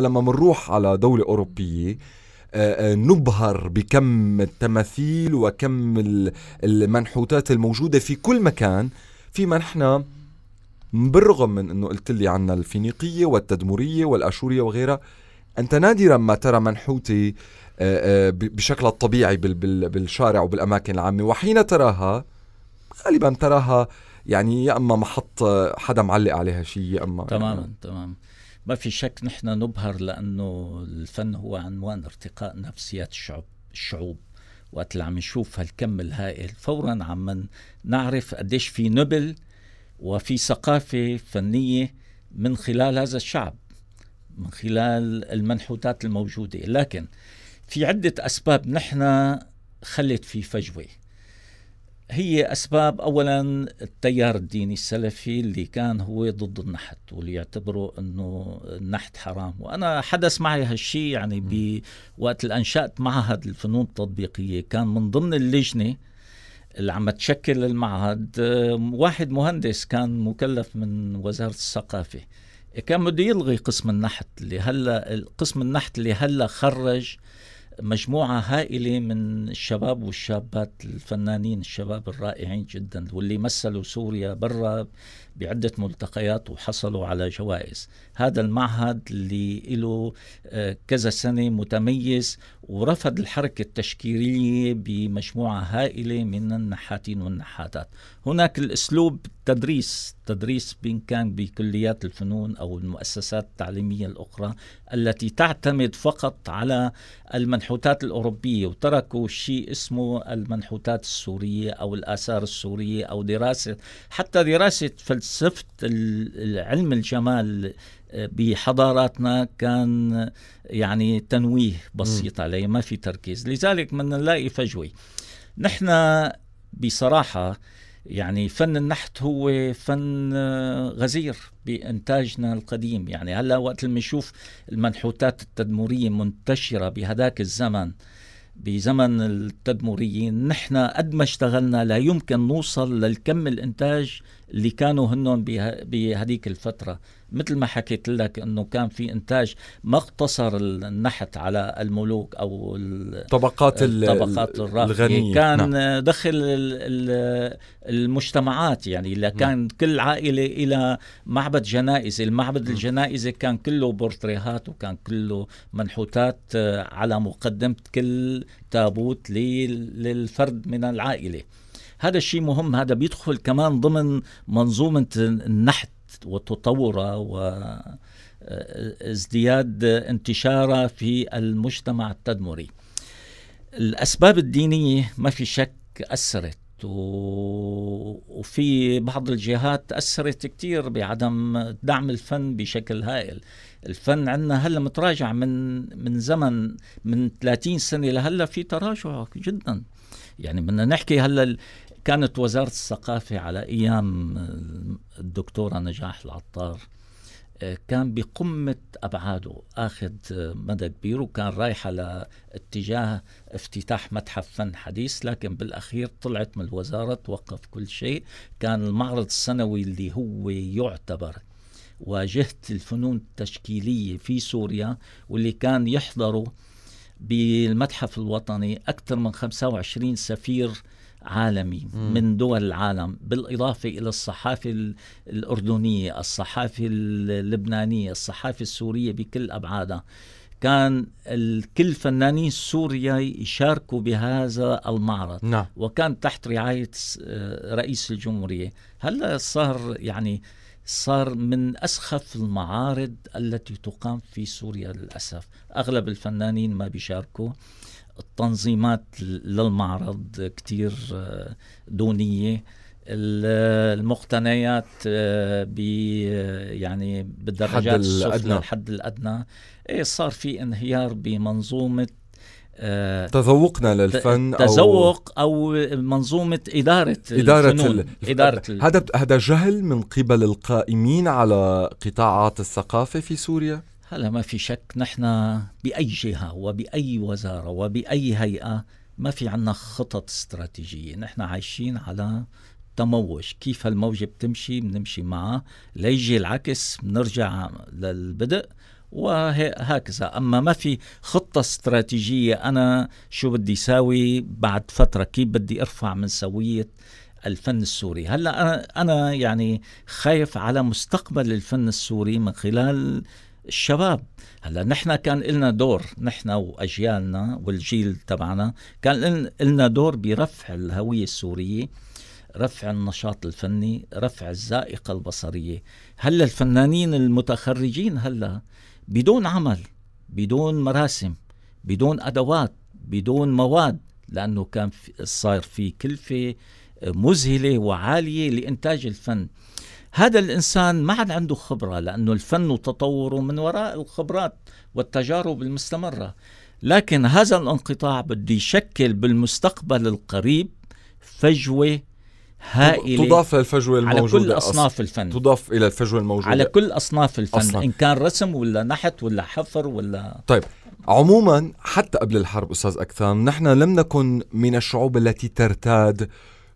لما بنروح على دولة أوروبية آه، آه، نبهر بكم التماثيل وكم المنحوتات الموجودة في كل مكان فيما نحن بالرغم من أنه قلت لي عنا الفينيقية والتدمرية والأشورية وغيرها أنت نادرا ما ترى منحوتة آه، بشكلها الطبيعي بالشارع وبالأماكن العامة وحين تراها غالبا تراها يعني يا اما محط حدا معلق عليها شيء يا اما تماما يعني تماما ما في شك نحن نبهر لأنه الفن هو عنوان ارتقاء نفسيات الشعوب الشعوب وقت اللي عم نشوف هالكم الهائل فورا عم نعرف قديش في نبل وفي ثقافة فنية من خلال هذا الشعب من خلال المنحوتات الموجودة لكن في عدة أسباب نحن خلت في فجوة هي أسباب أولا التيار الديني السلفي اللي كان هو ضد النحت واللي يعتبروا أنه النحت حرام وأنا حدث معي هالشيء يعني بوقت الأنشأت معهد الفنون التطبيقية كان من ضمن اللجنة اللي عم تشكل المعهد آه، واحد مهندس كان مكلف من وزارة الثقافة كان بده يلغي قسم النحت اللي هلا قسم النحت اللي هلا خرج مجموعة هائلة من الشباب والشابات الفنانين الشباب الرائعين جدا واللي مثلوا سوريا برا بعدة ملتقيات وحصلوا على جوائز هذا المعهد اللي له آه، كذا سنة متميز ورفض الحركة التشكيلية بمجموعة هائلة من النحاتين والنحاتات هناك الأسلوب التدريس التدريس بين كان بكليات الفنون أو المؤسسات التعليمية الأخرى التي تعتمد فقط على المنحوتات الأوروبية وتركوا شيء اسمه المنحوتات السورية أو الآثار السورية أو دراسة حتى دراسة فلسفة علم الجمال بحضاراتنا كان يعني تنويه بسيط عليه ما في تركيز لذلك بدنا نلاقي فجوه نحن بصراحه يعني فن النحت هو فن غزير بانتاجنا القديم يعني هلا وقت اللي بنشوف المنحوتات التدموريه منتشره بهداك الزمن بزمن التدموريين نحن قد ما اشتغلنا لا يمكن نوصل للكم الانتاج اللي كانوا هنن بهذيك الفتره مثل ما حكيت لك انه كان في انتاج ما اقتصر النحت على الملوك او الطبقات الطبقات الغنيه كان نعم. دخل المجتمعات يعني نعم. كان كل عائله الى معبد جنائزي المعبد نعم. الجنائزي كان كله بورتريهات وكان كله منحوتات آه، على مقدمه كل تابوت للفرد من العائله هذا الشيء مهم هذا بيدخل كمان ضمن منظومة النحت وتطوره و آه، ازدياد انتشاره في المجتمع التدمري الأسباب الدينية ما في شك أثرت وفي بعض الجهات أثرت كثير بعدم دعم الفن بشكل هائل الفن عندنا هلا متراجع من من زمن من 30 سنة لهلا في تراجع جدا يعني بدنا نحكي هلا كانت وزارة الثقافة على أيام الدكتورة نجاح العطار آه، كان بقمة أبعاده أخذ مدى كبير وكان رايح على اتجاه افتتاح متحف فن حديث لكن بالأخير طلعت من الوزارة توقف كل شيء كان المعرض السنوي اللي هو يعتبر واجهة الفنون التشكيلية في سوريا واللي كان يحضره بالمتحف الوطني أكثر من 25 سفير عالمي م. من دول العالم بالإضافة إلى الصحافة الأردنية الصحافة اللبنانية الصحافة السورية بكل أبعادها كان كل فنانين سوريا يشاركوا بهذا المعرض نعم. وكان تحت رعاية رئيس الجمهورية هلا صار يعني صار من أسخف المعارض التي تقام في سوريا للأسف أغلب الفنانين ما بيشاركوا التنظيمات للمعرض كتير آه، دونية المقتنيات آه، ب آه، يعني بالدرجات الادنى الحد الادنى إيه صار في انهيار بمنظومه آه، تذوقنا للفن تذوق أو, او منظومه اداره اداره الفنون. اداره آه، هذا هذا جهل من قبل القائمين على قطاعات الثقافه في سوريا هلا ما في شك نحن باي جهه وباي وزاره وباي هيئه ما في عنا خطط استراتيجيه نحن عايشين على تموج كيف هالموجة بتمشي بنمشي معها ليجي العكس بنرجع للبدء وهكذا أما ما في خطة استراتيجية أنا شو بدي ساوي بعد فترة كيف بدي أرفع من سوية الفن السوري هلا أنا, أنا يعني خايف على مستقبل الفن السوري من خلال الشباب هلا نحن كان لنا دور نحن واجيالنا والجيل تبعنا كان لنا دور برفع الهويه السوريه رفع النشاط الفني رفع الذائقه البصريه هلا الفنانين المتخرجين هلا بدون عمل بدون مراسم بدون ادوات بدون مواد لانه كان صار في كلفه آه، مذهله وعاليه لانتاج الفن هذا الانسان ما عاد عنده خبره لانه الفن وتطوره من وراء الخبرات والتجارب المستمره لكن هذا الانقطاع بده يشكل بالمستقبل القريب فجوه هائله تضاف للفجوه الموجوده على كل اصناف الفن تضاف الى الفجوه الموجوده على كل اصناف الفن أصلاً. ان كان رسم ولا نحت ولا حفر ولا طيب عموما حتى قبل الحرب استاذ اكثام نحن لم نكن من الشعوب التي ترتاد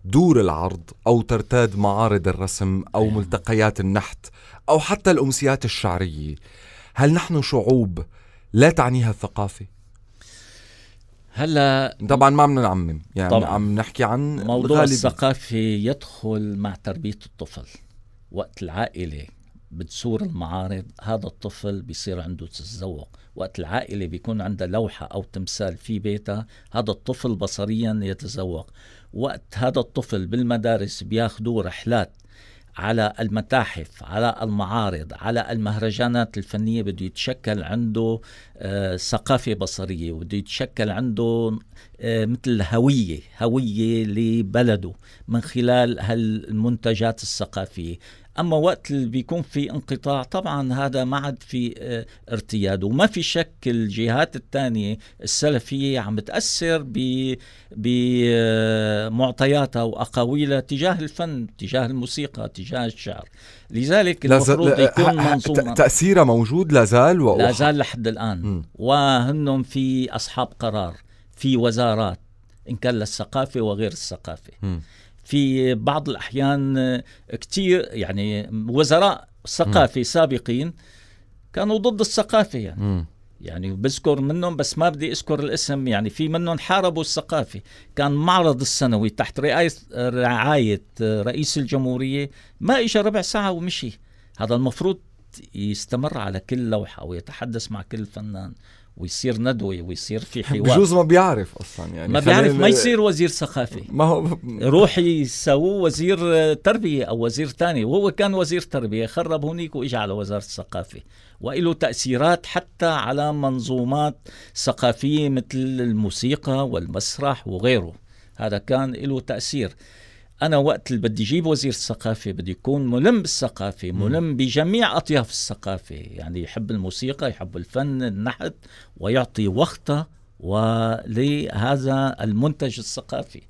دور العرض او ترتاد معارض الرسم او نعم. ملتقيات النحت او حتى الامسيات الشعريه هل نحن شعوب لا تعنيها الثقافه هلا طبعا ما عم نعمم يعني طبعاً. عم نحكي عن موضوع الغالبي. الثقافه يدخل مع تربيه الطفل وقت العائله بتصور المعارض هذا الطفل بيصير عنده تذوق وقت العائله بيكون عندها لوحه او تمثال في بيتها هذا الطفل بصريا يتذوق وقت هذا الطفل بالمدارس بياخذوا رحلات على المتاحف على المعارض على المهرجانات الفنية بده يتشكل عنده آه، ثقافة بصرية بده يتشكل عنده آه، مثل هوية هوية لبلده من خلال هالمنتجات الثقافية اما وقت اللي بيكون في انقطاع طبعا هذا ما عاد في آه، ارتياد وما في شك الجهات الثانيه السلفيه عم تاثر بمعطياتها آه، واقاويلها تجاه الفن تجاه الموسيقى تجاه الشعر لذلك المفروض يكون منظومه تاثيرها موجود لا زال لا زال لحد الان وهن في اصحاب قرار في وزارات ان كان للثقافه وغير الثقافه في بعض الأحيان آه، كثير يعني وزراء ثقافي سابقين كانوا ضد الثقافة يعني م. يعني بذكر منهم بس ما بدي اذكر الاسم يعني في منهم حاربوا الثقافه كان معرض السنوي تحت رئايه رعايه آه، رئيس الجمهوريه ما اجى ربع ساعه ومشي هذا المفروض يستمر على كل لوحه ويتحدث مع كل فنان ويصير ندوه ويصير في حوار بجوز ما بيعرف اصلا يعني ما بيعرف ما يصير وزير ثقافه ما هو روح يسووه وزير تربيه او وزير ثاني وهو كان وزير تربيه خرب هنيك واجى على وزاره الثقافه وله تاثيرات حتى على منظومات ثقافيه مثل الموسيقى والمسرح وغيره هذا كان له تاثير انا وقت اللي بدي اجيب وزير الثقافه بدي يكون ملم بالثقافه ملم بجميع اطياف الثقافه يعني يحب الموسيقى يحب الفن النحت ويعطي وقته ولهذا المنتج الثقافي